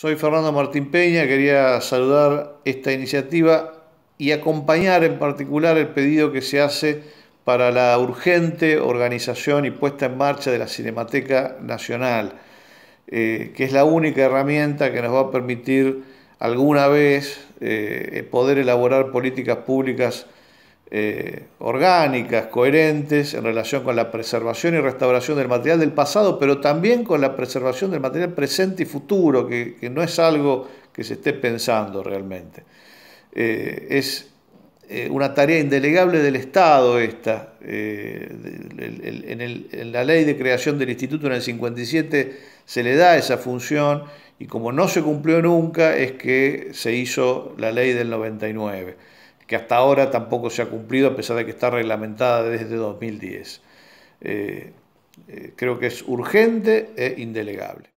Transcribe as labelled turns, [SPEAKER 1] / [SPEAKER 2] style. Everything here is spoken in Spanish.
[SPEAKER 1] Soy Fernando Martín Peña, quería saludar esta iniciativa y acompañar en particular el pedido que se hace para la urgente organización y puesta en marcha de la Cinemateca Nacional, eh, que es la única herramienta que nos va a permitir alguna vez eh, poder elaborar políticas públicas eh, orgánicas, coherentes en relación con la preservación y restauración del material del pasado, pero también con la preservación del material presente y futuro, que, no es algo que se esté pensando realmente. Eh, es eh, una tarea indelegable del Estado esta. en la ley de creación del instituto en el 57 se le da esa función y como no se cumplió nunca es que se hizo la ley del 99 que hasta ahora tampoco se ha cumplido a pesar de que está reglamentada desde 2010. Eh, eh, creo que es urgente e indelegable.